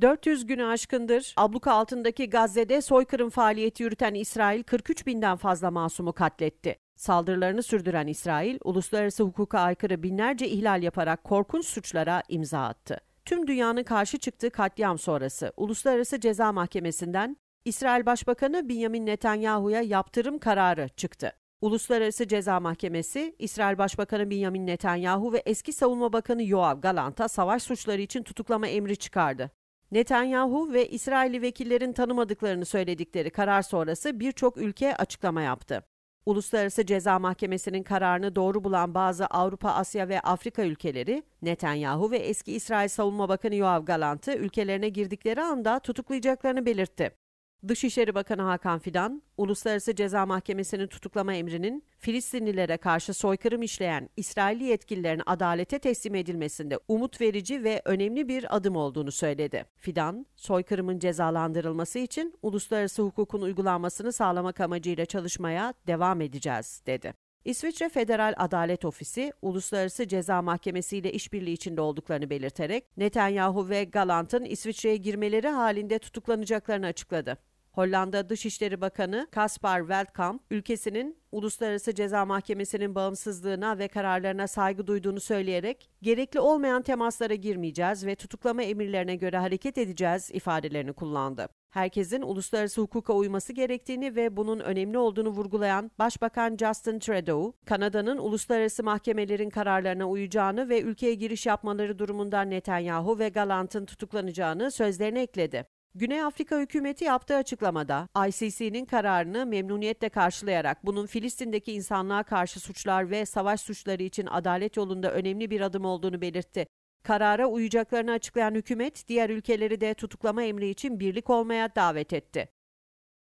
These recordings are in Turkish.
400 günü aşkındır abluka altındaki Gazze'de soykırım faaliyeti yürüten İsrail 43 binden fazla masumu katletti. Saldırılarını sürdüren İsrail, uluslararası hukuka aykırı binlerce ihlal yaparak korkunç suçlara imza attı. Tüm dünyanın karşı çıktığı katliam sonrası Uluslararası Ceza Mahkemesi'nden İsrail Başbakanı Benjamin Netanyahu'ya yaptırım kararı çıktı. Uluslararası Ceza Mahkemesi, İsrail Başbakanı Benjamin Netanyahu ve eski Savunma Bakanı Yoav Galant'a savaş suçları için tutuklama emri çıkardı. Netanyahu ve İsraili vekillerin tanımadıklarını söyledikleri karar sonrası birçok ülke açıklama yaptı. Uluslararası Ceza Mahkemesi'nin kararını doğru bulan bazı Avrupa, Asya ve Afrika ülkeleri, Netanyahu ve eski İsrail Savunma Bakanı Yoav Galant'ı ülkelerine girdikleri anda tutuklayacaklarını belirtti. Dışişleri Bakanı Hakan Fidan, Uluslararası Ceza Mahkemesi'nin tutuklama emrinin Filistinlilere karşı soykırım işleyen İsrailli yetkililerin adalete teslim edilmesinde umut verici ve önemli bir adım olduğunu söyledi. Fidan, soykırımın cezalandırılması için uluslararası hukukun uygulanmasını sağlamak amacıyla çalışmaya devam edeceğiz dedi. İsviçre Federal Adalet Ofisi, Uluslararası Ceza Mahkemesi ile işbirliği içinde olduklarını belirterek Netanyahu ve Galant'ın İsviçre'ye girmeleri halinde tutuklanacaklarını açıkladı. Hollanda Dışişleri Bakanı Kaspar Veldkamp, ülkesinin Uluslararası Ceza Mahkemesi'nin bağımsızlığına ve kararlarına saygı duyduğunu söyleyerek gerekli olmayan temaslara girmeyeceğiz ve tutuklama emirlerine göre hareket edeceğiz ifadelerini kullandı. Herkesin uluslararası hukuka uyması gerektiğini ve bunun önemli olduğunu vurgulayan Başbakan Justin Trudeau, Kanada'nın uluslararası mahkemelerin kararlarına uyacağını ve ülkeye giriş yapmaları durumunda Netanyahu ve Galant'ın tutuklanacağını sözlerine ekledi. Güney Afrika hükümeti yaptığı açıklamada ICC'nin kararını memnuniyetle karşılayarak bunun Filistin'deki insanlığa karşı suçlar ve savaş suçları için adalet yolunda önemli bir adım olduğunu belirtti. Karara uyacaklarını açıklayan hükümet diğer ülkeleri de tutuklama emri için birlik olmaya davet etti.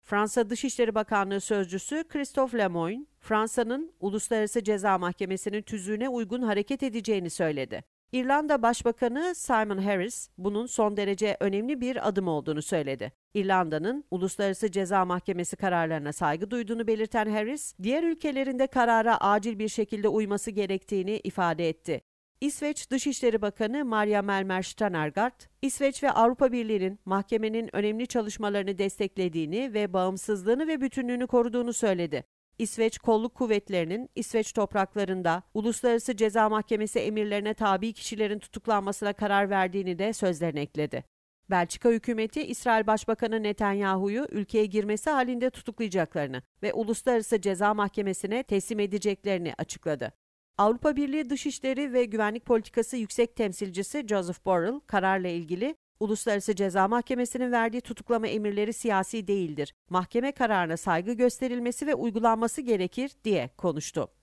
Fransa Dışişleri Bakanlığı sözcüsü Christophe Lemoyne, Fransa'nın Uluslararası Ceza Mahkemesi'nin tüzüğüne uygun hareket edeceğini söyledi. İrlanda Başbakanı Simon Harris bunun son derece önemli bir adım olduğunu söyledi. İrlanda'nın Uluslararası Ceza Mahkemesi kararlarına saygı duyduğunu belirten Harris, diğer ülkelerinde karara acil bir şekilde uyması gerektiğini ifade etti. İsveç Dışişleri Bakanı Maria Melmer Stranargard, İsveç ve Avrupa Birliği'nin mahkemenin önemli çalışmalarını desteklediğini ve bağımsızlığını ve bütünlüğünü koruduğunu söyledi. İsveç Kolluk Kuvvetleri'nin İsveç topraklarında Uluslararası Ceza Mahkemesi emirlerine tabi kişilerin tutuklanmasına karar verdiğini de sözlerine ekledi. Belçika hükümeti İsrail Başbakanı Netanyahu'yu ülkeye girmesi halinde tutuklayacaklarını ve Uluslararası Ceza Mahkemesi'ne teslim edeceklerini açıkladı. Avrupa Birliği Dışişleri ve Güvenlik Politikası Yüksek Temsilcisi Joseph Borrell kararla ilgili Uluslararası Ceza Mahkemesi'nin verdiği tutuklama emirleri siyasi değildir. Mahkeme kararına saygı gösterilmesi ve uygulanması gerekir diye konuştu.